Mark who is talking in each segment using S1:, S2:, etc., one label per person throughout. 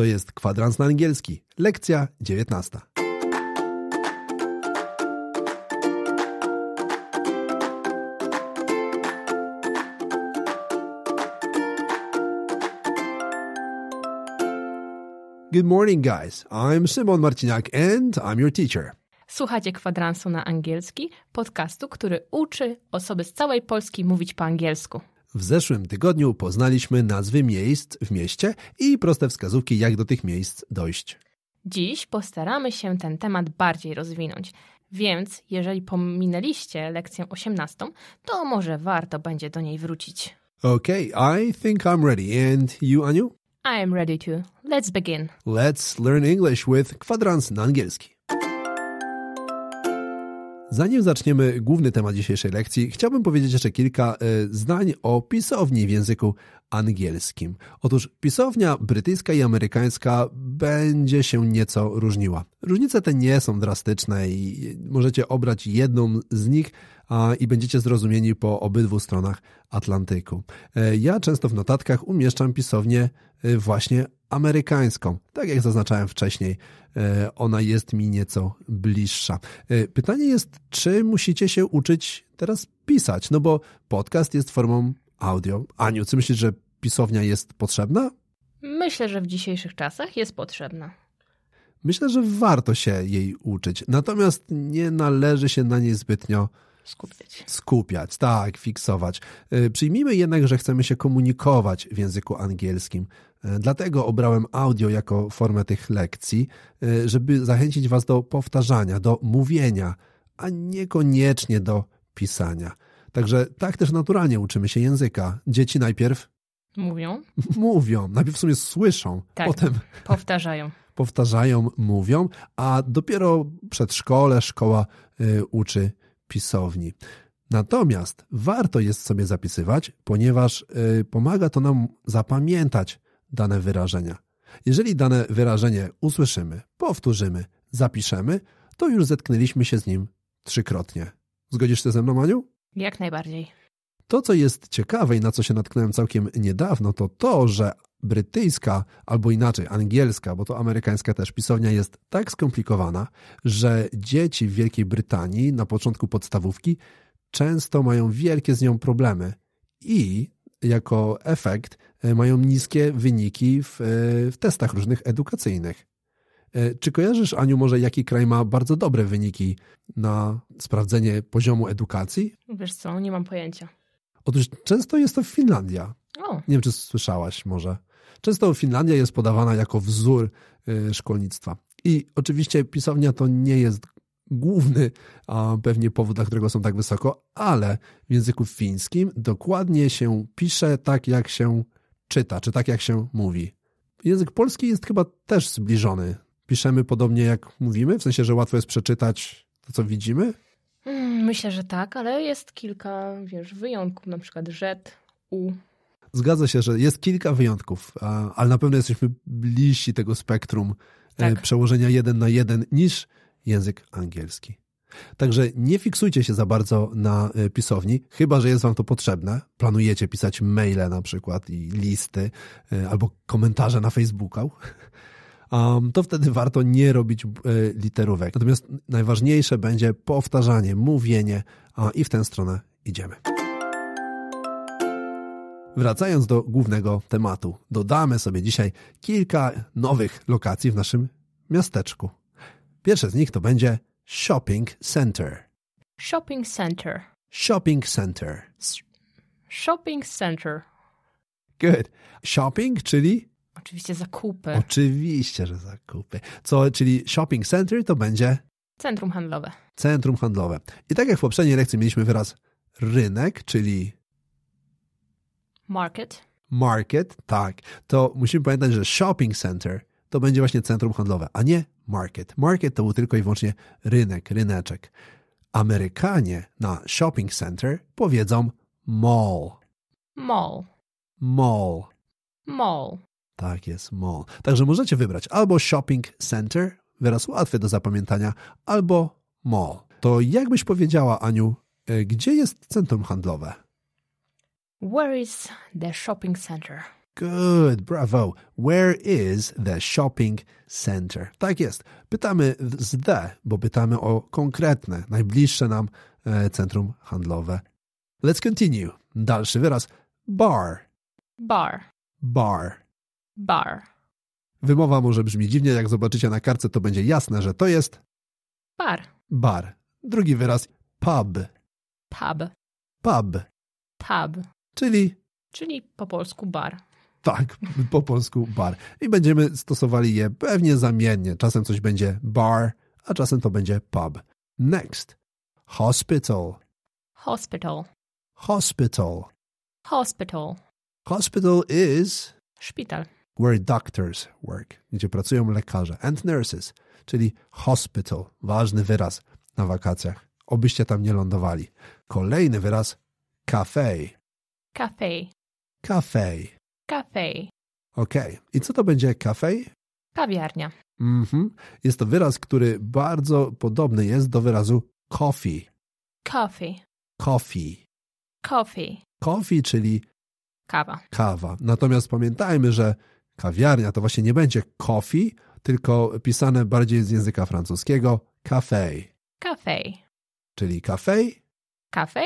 S1: To jest kwadrans na angielski, lekcja 19. Good morning, guys. I'm Simon Marciniak and I'm your teacher.
S2: Słuchacie kwadransu na angielski, podcastu, który uczy osoby z całej Polski mówić po angielsku.
S1: W zeszłym tygodniu poznaliśmy nazwy miejsc w mieście i proste wskazówki, jak do tych miejsc dojść. Dziś
S2: postaramy się ten temat bardziej rozwinąć, więc jeżeli pominęliście lekcję 18, to może warto będzie do niej
S1: wrócić. Okay, I think I'm ready. And you, Aniu?
S2: I am ready too. Let's begin.
S1: Let's learn English with kwadrans na angielski. Zanim zaczniemy główny temat dzisiejszej lekcji, chciałbym powiedzieć jeszcze kilka e, zdań o pisowni w języku angielskim. Otóż pisownia brytyjska i amerykańska będzie się nieco różniła. Różnice te nie są drastyczne i możecie obrać jedną z nich i będziecie zrozumieni po obydwu stronach Atlantyku. E, ja często w notatkach umieszczam pisownię e, właśnie amerykańską. Tak jak zaznaczałem wcześniej, e, ona jest mi nieco bliższa. E, pytanie jest, czy musicie się uczyć teraz pisać? No bo podcast jest formą audio. Aniu, czy myślisz, że pisownia jest potrzebna?
S2: Myślę, że w dzisiejszych czasach jest potrzebna.
S1: Myślę, że warto się jej uczyć, natomiast nie należy się na niej zbytnio Skupiać. Skupiać, tak, fiksować. E, przyjmijmy jednak, że chcemy się komunikować w języku angielskim. E, dlatego obrałem audio jako formę tych lekcji, e, żeby zachęcić Was do powtarzania, do mówienia, a niekoniecznie do pisania. Także tak też naturalnie uczymy się języka. Dzieci najpierw Mówią? Mówią. Najpierw w sumie słyszą, tak, potem
S2: powtarzają.
S1: powtarzają, mówią, a dopiero przedszkole, szkoła y, uczy pisowni. Natomiast warto jest sobie zapisywać, ponieważ y, pomaga to nam zapamiętać dane wyrażenia. Jeżeli dane wyrażenie usłyszymy, powtórzymy, zapiszemy, to już zetknęliśmy się z nim trzykrotnie. Zgodzisz się ze mną, Maniu?
S2: Jak najbardziej.
S1: To, co jest ciekawe i na co się natknąłem całkiem niedawno, to to, że brytyjska, albo inaczej angielska, bo to amerykańska też pisownia jest tak skomplikowana, że dzieci w Wielkiej Brytanii na początku podstawówki często mają wielkie z nią problemy i jako efekt E, mają niskie wyniki w, e, w testach różnych edukacyjnych. E, czy kojarzysz, Aniu, może jaki kraj ma bardzo dobre wyniki na sprawdzenie poziomu edukacji?
S2: Wiesz co, nie mam pojęcia.
S1: Otóż często jest to Finlandia. O. Nie wiem, czy słyszałaś może. Często Finlandia jest podawana jako wzór szkolnictwa. I oczywiście pisownia to nie jest główny a pewnie powód, dla którego są tak wysoko, ale w języku fińskim dokładnie się pisze tak, jak się czyta, czy tak jak się mówi. Język polski jest chyba też zbliżony. Piszemy podobnie jak mówimy, w sensie, że łatwo jest przeczytać to, co widzimy?
S2: Hmm, myślę, że tak, ale jest kilka wiesz, wyjątków, na przykład rzet, u.
S1: Zgadza się, że jest kilka wyjątków, ale na pewno jesteśmy bliżsi tego spektrum e, tak. przełożenia jeden na jeden niż język angielski. Także nie fiksujcie się za bardzo na e, pisowni, chyba że jest Wam to potrzebne. Planujecie pisać maile na przykład i listy e, albo komentarze na Facebooka, Um, to wtedy warto nie robić e, literówek. Natomiast najważniejsze będzie powtarzanie, mówienie a, i w tę stronę idziemy. Wracając do głównego tematu, dodamy sobie dzisiaj kilka nowych lokacji w naszym miasteczku. Pierwsze z nich to będzie Shopping center.
S2: Shopping center.
S1: Shopping center.
S2: Shopping center.
S1: Good. Shopping, czyli?
S2: Oczywiście zakupy.
S1: Oczywiście, że zakupy. Co, czyli shopping center to będzie?
S2: Centrum handlowe.
S1: Centrum handlowe. I tak jak w poprzedniej lekcji mieliśmy wyraz rynek, czyli? Market. Market, tak. To musimy pamiętać, że shopping center to będzie właśnie centrum handlowe, a nie market. Market to był tylko i wyłącznie rynek, ryneczek. Amerykanie na shopping center powiedzą mall. Mall. Mall. Mall. Tak jest, mall. Także możecie wybrać albo shopping center, wyraz łatwy do zapamiętania, albo mall. To jakbyś powiedziała, Aniu, e, gdzie jest centrum handlowe?
S2: Where is the shopping center?
S1: Good, bravo. Where is the shopping center? Tak jest. Pytamy z the, bo pytamy o konkretne, najbliższe nam e, centrum handlowe. Let's continue. Dalszy wyraz.
S2: Bar. Bar. Bar. Bar.
S1: Wymowa może brzmi dziwnie, jak zobaczycie na kartce, to będzie jasne, że to jest bar. Bar. Drugi wyraz pub. Pub. Pub.
S2: Pub. Czyli? Czyli po polsku bar.
S1: Tak, po polsku bar. I będziemy stosowali je pewnie zamiennie. Czasem coś będzie bar, a czasem to będzie pub. Next. Hospital.
S2: Hospital.
S1: Hospital.
S2: Hospital.
S1: Hospital is... Szpital. Where doctors work, gdzie pracują lekarze and nurses, czyli hospital. Ważny wyraz na wakacjach. Obyście tam nie lądowali. Kolejny wyraz cafe. Cafe. Cafe. Cafe. Okej. Okay. I co to będzie cafe? Kawiarnia. Mhm. Jest to wyraz, który bardzo podobny jest do wyrazu coffee. Coffee. Coffee. Coffee. Coffee, czyli kawa. Kawa. Natomiast pamiętajmy, że kawiarnia to właśnie nie będzie coffee, tylko pisane bardziej z języka francuskiego cafe. Cafe. Czyli cafe. Cafe.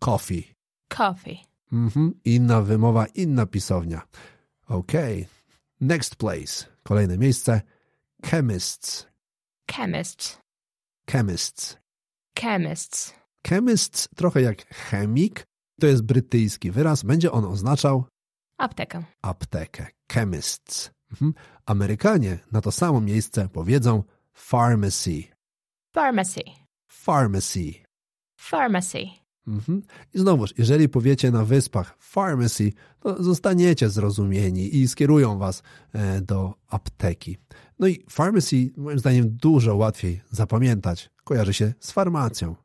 S1: Coffee. Coffee. Mhm. Inna wymowa, inna pisownia. OK. Next place. Kolejne miejsce. Chemists.
S2: Chemists.
S1: Chemists.
S2: Chemists.
S1: Chemists, trochę jak chemik, to jest brytyjski wyraz. Będzie on oznaczał aptekę. Aptekę. Chemists. Mhm. Amerykanie na to samo miejsce powiedzą pharmacy. Pharmacy. Pharmacy.
S2: Pharmacy.
S1: Mhm. I znowuż, jeżeli powiecie na wyspach pharmacy, to zostaniecie zrozumieni i skierują was e, do apteki. No i pharmacy, moim zdaniem, dużo łatwiej zapamiętać. Kojarzy się z farmacją.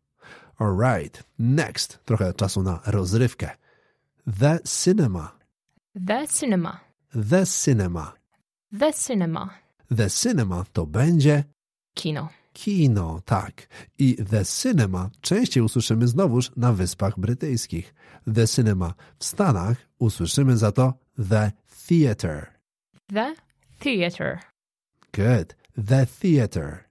S1: Alright, next. Trochę czasu na rozrywkę. The cinema.
S2: The cinema.
S1: The cinema.
S2: The cinema.
S1: The cinema to będzie kino kino, tak. I the cinema częściej usłyszymy znowuż na Wyspach Brytyjskich. The cinema w Stanach usłyszymy za to the theater.
S2: The theater.
S1: Good. The theater.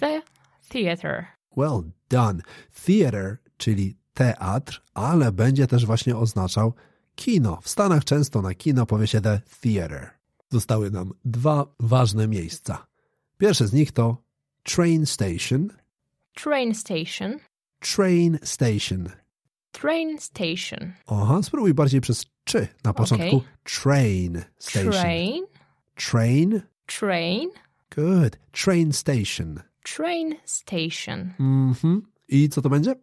S2: The theater.
S1: Well done. Theater, czyli teatr, ale będzie też właśnie oznaczał kino. W Stanach często na kino powie się the theater. Zostały nam dwa ważne miejsca. Pierwsze z nich to Train station.
S2: Train station.
S1: Train station.
S2: Train station.
S1: Aha, spróbuj bardziej przez
S2: czy na początku. Okay.
S1: Train station. Train. Train.
S2: Train.
S1: Good. Train station.
S2: Train station.
S1: Mhm. I co to będzie?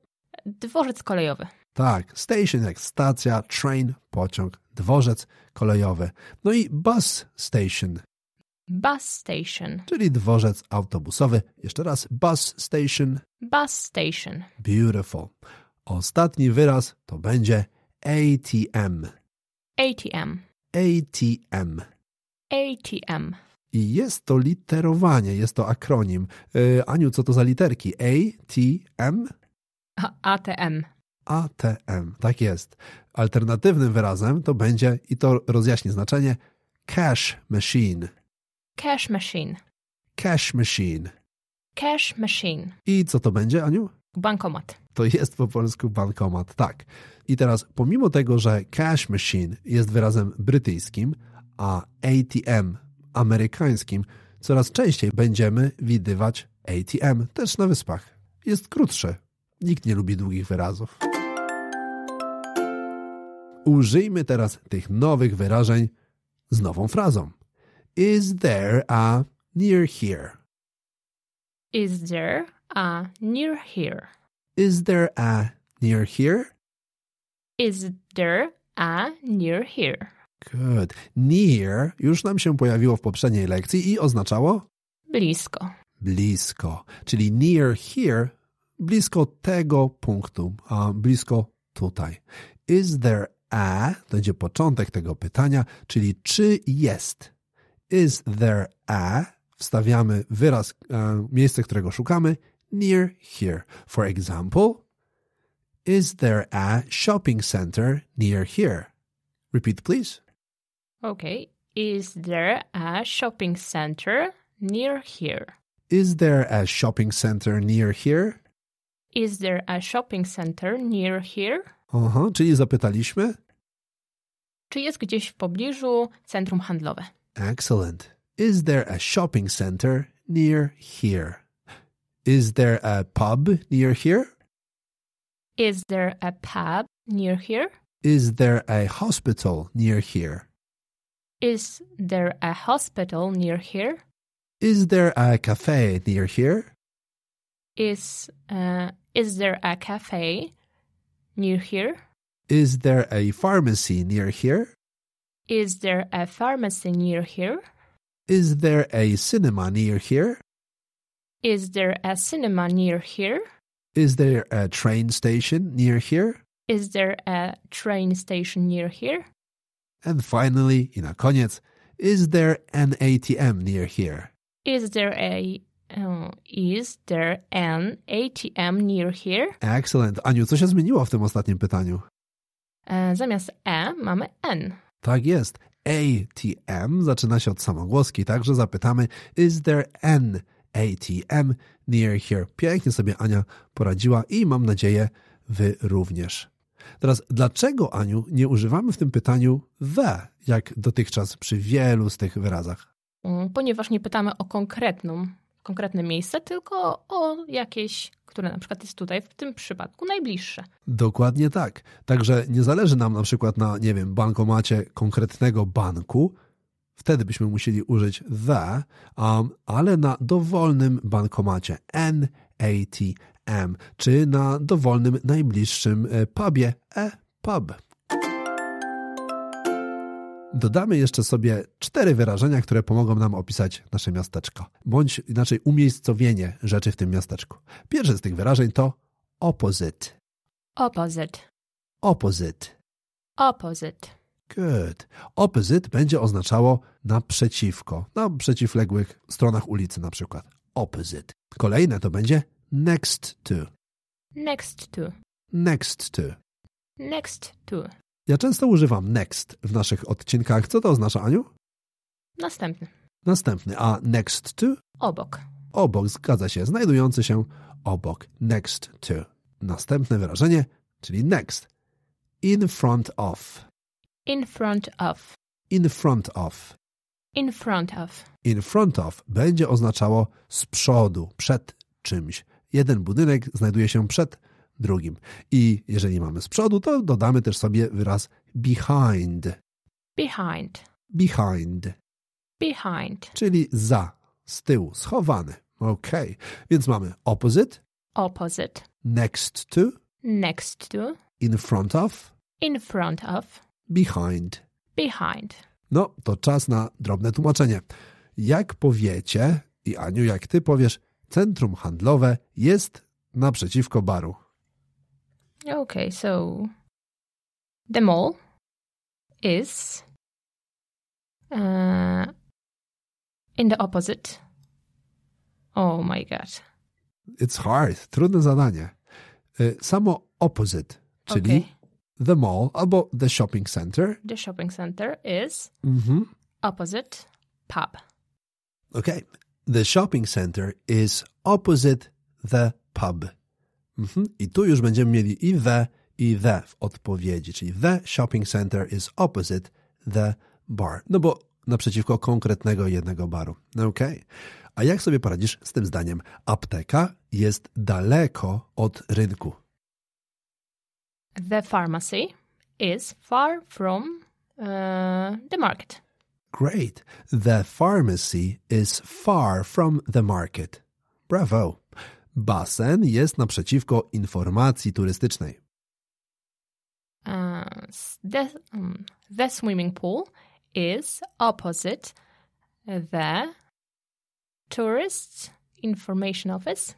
S2: Dworzec kolejowy.
S1: Tak, station jak stacja, train, pociąg, dworzec kolejowy. No i bus station.
S2: Bus station.
S1: Czyli dworzec autobusowy. Jeszcze raz bus station.
S2: Bus station.
S1: Beautiful. Ostatni wyraz to będzie ATM.
S2: ATM.
S1: ATM.
S2: ATM.
S1: I jest to literowanie, jest to akronim. Yy, Aniu, co to za literki? A, T, M?
S2: A, ATM.
S1: ATM, tak jest. Alternatywnym wyrazem to będzie, i to rozjaśni znaczenie, cash machine.
S2: Cash machine.
S1: Cash machine.
S2: Cash machine.
S1: I co to będzie, Aniu?
S2: Bankomat.
S1: To jest po polsku bankomat, tak. I teraz, pomimo tego, że cash machine jest wyrazem brytyjskim, a ATM amerykańskim, coraz częściej będziemy widywać ATM też na wyspach. Jest krótsze. Nikt nie lubi długich wyrazów. Użyjmy teraz tych nowych wyrażeń z nową frazą. Is there a near here?
S2: Is there a near here?
S1: Is there a near here?
S2: Is there a near here?
S1: Good. Near już nam się pojawiło w poprzedniej lekcji i oznaczało? Blisko. Blisko. Czyli near here, blisko tego punktu, a blisko tutaj. Is there a? Będzie początek tego pytania, czyli czy jest is there a, wstawiamy wyraz, e, miejsce, którego szukamy, near here. For example, is there a shopping center near here? Repeat, please.
S2: Okay. Is there a shopping center near here?
S1: Is there a shopping center near here?
S2: Is there a shopping center near here?
S1: Aha, uh-huh. czyli zapytaliśmy?
S2: Czy jest gdzieś w pobliżu centrum handlowe?
S1: Excellent. Is there a shopping center near here? Is there a pub near here?
S2: Is there a pub near here?
S1: Is there a hospital near here?
S2: Is there a hospital near here?
S1: Is there a cafe near here?
S2: Is uh, is there a cafe near here?
S1: Is there a pharmacy near here?
S2: Is there a pharmacy near here?
S1: Is there a cinema near here?
S2: Is there a cinema near here?
S1: Is there a train station near here?
S2: Is there a train station near here?
S1: And finally, in a koniec, is there an ATM near here?
S2: Is there a uh, is there an ATM near here?
S1: Excellent. Aniu, co się zmieniło w tym ostatnim pytaniu?
S2: E, zamiast E mamy N.
S1: Tak jest. ATM zaczyna się od samogłoski, także zapytamy Is there an ATM near here? Pięknie sobie Ania poradziła i mam nadzieję wy również. Teraz, dlaczego, Aniu, nie używamy w tym pytaniu the, jak dotychczas przy wielu z tych wyrazach?
S2: Mm, ponieważ nie pytamy o konkretną konkretne miejsce, tylko o jakieś, które na przykład jest tutaj w tym przypadku najbliższe.
S1: Dokładnie tak. Także nie zależy nam na przykład na, nie wiem, bankomacie konkretnego banku, wtedy byśmy musieli użyć the, um, ale na dowolnym bankomacie NATM, czy na dowolnym najbliższym e, pubie e-pub. Dodamy jeszcze sobie cztery wyrażenia, które pomogą nam opisać nasze miasteczko, bądź inaczej umiejscowienie rzeczy w tym miasteczku. Pierwsze z tych wyrażeń to opposite.
S2: Opposite.
S1: Opposite.
S2: Opposite.
S1: Good. Opposite będzie oznaczało naprzeciwko, na przeciwległych stronach ulicy na przykład. Opposite. Kolejne to będzie next to.
S2: Next to.
S1: Next to.
S2: Next to.
S1: Ja często używam next w naszych odcinkach. Co to oznacza, Aniu? Następny. Następny, a next to? Obok. Obok, zgadza się, znajdujący się obok. Next to. Następne wyrażenie, czyli next. In front of.
S2: In front of.
S1: In front of.
S2: In front of.
S1: In front of będzie oznaczało z przodu, przed czymś. Jeden budynek znajduje się przed drugim. I jeżeli mamy z przodu, to dodamy też sobie wyraz behind.
S2: Behind.
S1: Behind.
S2: Behind.
S1: Czyli za, z tyłu, schowany. Ok, więc mamy opposite.
S2: Opposite.
S1: Next to.
S2: Next to.
S1: In front of.
S2: In front of. Behind. Behind.
S1: No, to czas na drobne tłumaczenie. Jak powiecie, i Aniu, jak ty powiesz, centrum handlowe jest naprzeciwko baru.
S2: Okay, so the mole is uh, in the opposite. Oh my god.
S1: It's hard. Trudne zadanie. Samo opposite, czyli okay. the mall albo the shopping center.
S2: The shopping center is mm -hmm. opposite pub.
S1: Okay. The shopping center is opposite the pub. Mhm. I tu już będziemy mieli i the, i the w odpowiedzi, czyli the shopping center is opposite the bar. No bo naprzeciwko konkretnego jednego baru. No ok? A jak sobie poradzisz z tym zdaniem? Apteka jest daleko od rynku.
S2: The pharmacy is far from uh, the market.
S1: Great. The pharmacy is far from the market. Bravo. Basen jest naprzeciwko informacji turystycznej.
S2: Uh, the, um, the swimming pool is opposite the tourist information office.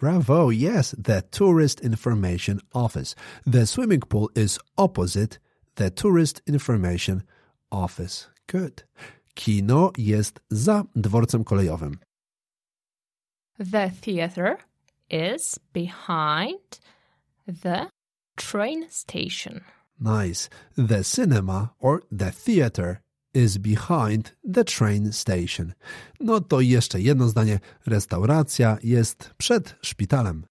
S1: Bravo, yes, the tourist information office. The swimming pool is opposite the tourist information office. Good. Kino jest za dworcem kolejowym.
S2: The theater is behind the train station.
S1: Nice. The cinema or the theater is behind the train station. No to jeszcze jedno zdanie. Restauracja jest przed szpitalem.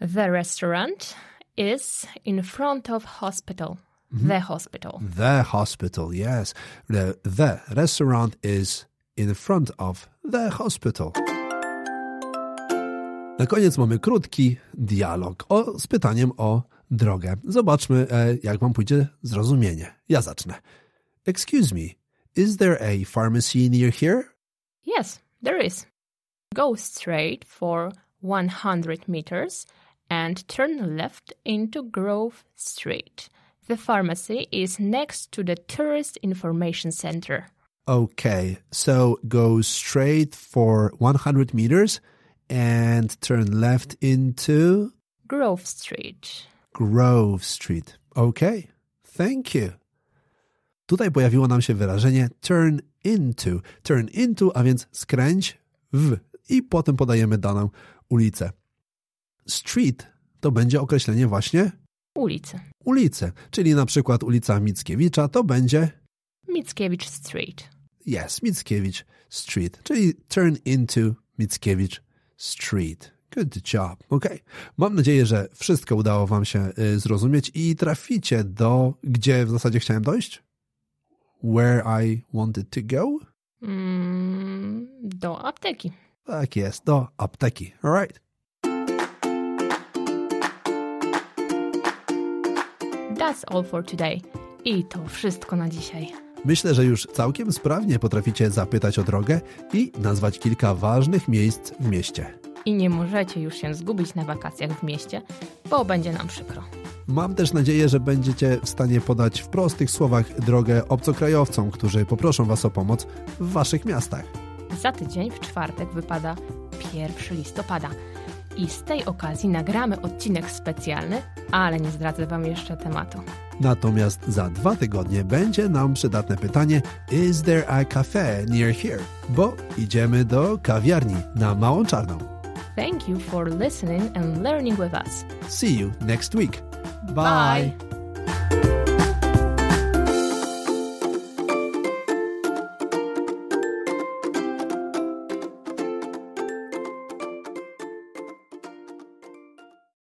S2: The restaurant is in front of hospital. Mm -hmm. The hospital.
S1: The hospital, yes. The, the restaurant is in front of the hospital. Na koniec mamy krótki dialog o, z pytaniem o drogę. Zobaczmy, e, jak wam pójdzie zrozumienie. Ja zacznę. Excuse me, is there a pharmacy near here?
S2: Yes, there is. Go straight for 100 meters and turn left into Grove Street. The pharmacy is next to the Tourist Information Center.
S1: Okay, so go straight for 100 meters and turn left into
S2: Grove Street.
S1: Grove Street. OK, thank you. Tutaj pojawiło nam się wyrażenie turn into. Turn into, a więc skręć w i potem podajemy daną ulicę. Street to będzie określenie właśnie ulicy. Ulicy, czyli na przykład ulica Mickiewicza to będzie
S2: Mickiewicz Street.
S1: Yes, Mickiewicz Street, czyli turn into Mickiewicz Street. Good job, ok? Mam nadzieję, że wszystko udało Wam się y, zrozumieć i traficie do, gdzie w zasadzie chciałem dojść? Where I wanted to go?
S2: Mm, do apteki.
S1: Tak jest, do apteki. Alright.
S2: That's all for today. I to wszystko na dzisiaj.
S1: Myślę, że już całkiem sprawnie potraficie zapytać o drogę i nazwać kilka ważnych miejsc w mieście.
S2: I nie możecie już się zgubić na wakacjach w mieście, bo będzie nam przykro.
S1: Mam też nadzieję, że będziecie w stanie podać w prostych słowach drogę obcokrajowcom, którzy poproszą Was o pomoc w Waszych miastach.
S2: Za tydzień w czwartek wypada 1 listopada i z tej okazji nagramy odcinek specjalny, ale nie zdradzę Wam jeszcze tematu.
S1: Natomiast za dwa tygodnie będzie nam przydatne pytanie Is there a cafe near here? Bo idziemy do kawiarni na Małą Czarną.
S2: Thank you for listening and learning with us.
S1: See you next week.
S2: Bye. Bye.